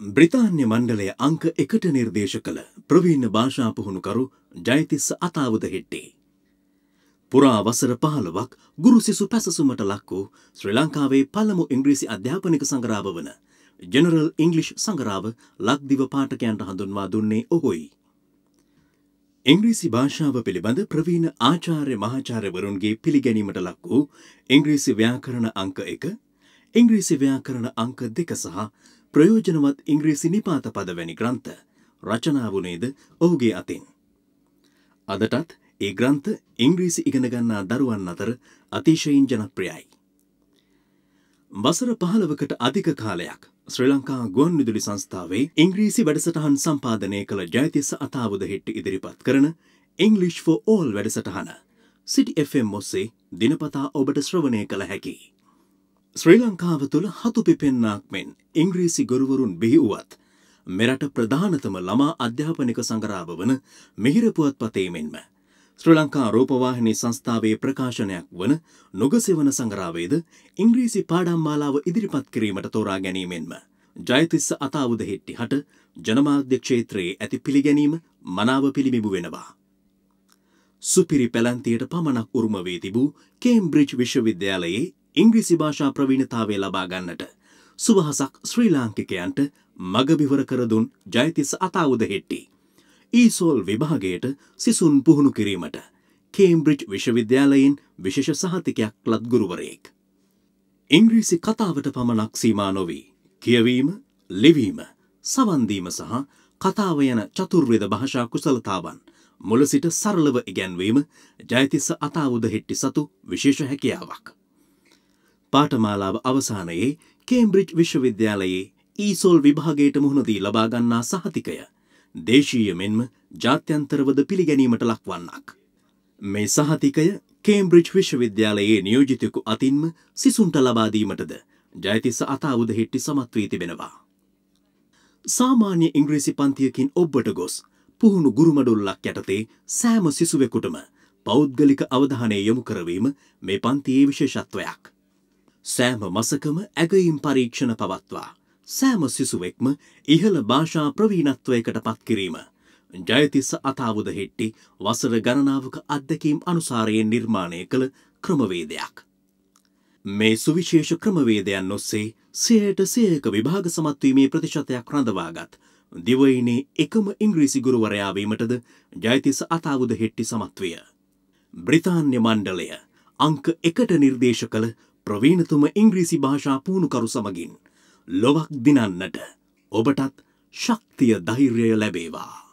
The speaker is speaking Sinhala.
බ්‍රිතාන්‍ය මණ්ඩලය අංක එකට නිර්දේශ කළ ප්‍රවීණ භාෂාපුහුණුකරු ජයතිස්ස අතාවද හෙට්ටේ. පුරා වසර පහළවක් ගුරුසිසු පැසසුමට ලක් වූ ශ්‍රී ලංකාවේ පළමු ඉංග්‍රීසි අධ්‍යාපනික සංගරාව වන ජනරල් ඉංගලිෂ් සංගරාව ලක්දිව පාඨකයන්ට හඳුන්වා දුන්නේ ඔහුයි. ඉංග්‍රීසි භාෂාව පිළිබඳ ප්‍රවීණ ආචාර්ය මහාචාර්යවරුන්ගේ පිළිගැනීමට ලක් වූ ඉංග්‍රීසි ව්‍යාකරණ අංක එක ඉංග්‍රීසි ව්‍යාකරණ අංක දෙක සහ ප්‍රයෝජනවත් ඉංග්‍රීසි නිපාත පද වැනි ග්‍රන්ථ රචනා වුණේද ඔහුගේ අතින්. අදටත් ඒ ග්‍රන්ථ ඉංග්‍රීසි ඉගෙනගන්නා දරුවන් අතර අතිශයින් ජනප්‍රියයි. වසර පහළවකට අධික කාලයක් ශ්‍රී ලංකා ගුවන් විදුලි සංස්ථාවේ ඉංග්‍රීසි වැඩසටහන් සම්පාදනය කළ ජයතිස්ස අතාවුද හෙට්ට ඉදිරිපත් කරන ඉංගලිෂ් ෆෝ ඕල් වැඩසටහන සිටි FM ඔස්සේ දිනපතා ඔබට ශ්‍රවණය කළ හැකි. ශ්‍රී ලංකාව තුළ හතුපිපෙන්නාක් මෙන් ඉංග්‍රීසි ගුරුවරුන් බිහි වුවත් මෙරට ප්‍රධානතම ළමා අධ්‍යාපනික සංගරාව වන මිහිරපුවත් පතේමෙන්ම. ශ්‍රී ලංකා රෝපවාහිනී සංස්ථාවේ ප්‍රකාශනයක් වන නොගසෙවන සංගරාවේද ඉංග්‍රීසි පාඩම්මාලාව ඉදිරිපත් කිරීමට තෝරා ගැනීමෙන්ම. ජයතිස්ස අතාවුද හෙට්ටි හට ජනමාධ්‍යක්ෂේත්‍රයේ ඇති පිළිගැනීම මනාව පිළිබිබු වෙනවා. සුපිරි පැලන්තියට පමණක් උරුම වී තිබූ කේම්බ්‍රිජ් විශ්වවිද්‍යාලයේ ඉංග්‍රීසි භාෂා ප්‍රවීණතාවය ලබා ගන්නට සුවහසක් ශ්‍රී ලාංකිකයන්ට මගබිවර කරදුන් ජයතිස්ස අතාවුද හෙට්ටි. ඊසෝල් විභාගයට සිසුන් පුහුණු කිරීමට කේම්බ්‍රිජ් විශ්වවිද්‍යාලයෙන් විශේෂ සහතිකයක් ලත්ගුරුවරයෙක්. ඉංග්‍රීසි කතාවට පමණක් සීමා නොවී කියවීම ලිවීම සවන්දීම සහ කතාව යන චතුර්විධ භාෂා කුසලතාවන් මුල සිට සරලව ඉගැන්වීම ජයතිස්ස අතාවුද හෙට්ටි සතු විශේෂ හැකියාවක්. පාඨමාලාව අවසානයේ කේම්බ්‍රිජ් විශ්වවිද්‍යාලයේ ඊසෝල් විභාගයට මුහුණදී ලබාගන්නා සහතිකය දේශීය මෙන්ම ජාත්‍යන්තරවද පිළිගැනීමට ලක්වන්නක්. මේ සහතිකය කේම්බ්‍රිජ් විශ්වවිද්‍යාලයේ නියෝජිතයකු අතින්ම සිසුන්ට ලබාදීමටද ජයතිස්ස අතාවුද හෙට්ටි සමත් වී තිබෙනවා. සාමාන්‍ය ඉංග්‍රීසි පන්තියකින් ඔබ්බට ගොස් පුහුණු ගුරුමඩුල්ලක් යටතේ සෑම සිසුවෙකුටම පෞද්ගලික අවධානය යොමු කරවීම මේ පන්තියේ විශේෂත්වයක්. සෑම මසකම ඇගයිම් පරීක්ෂණ පවත්වා. සෑම සිසුවෙක්ම ඉහළ භාෂා ප්‍රවීණත්වයකට පත්කිරීම. ජයතිස්ස අතාවුද හෙට්ටි වසර ගණනාවක අත්දැකීම් අනුසාරයෙන් නිර්මාණය කළ ක්‍රමවේදයක්. මේ සුවිශේෂ ක්‍රමවේදයන් ඔස්සේ සයට සයක විභාග සමත්වීමේ ප්‍රතිශතයක් රඳවාගත් දිවයිනේ එකම ඉංග්‍රීසි ගුරුවරයාවීමටද ජයතිස අතාවුද හෙට්ටි සමත්වය. බ්‍රිතාන්‍ය මණ්ඩලය අංක එකට නිර්දේශ කළ ප්‍රවීණතුම ඉංග්‍රීසි භාෂා පුහුණුකරු සමගින් ලොවක් දිනන්නට ඔබටත් ශක්තිය ධෛර්යය ලැබේවා.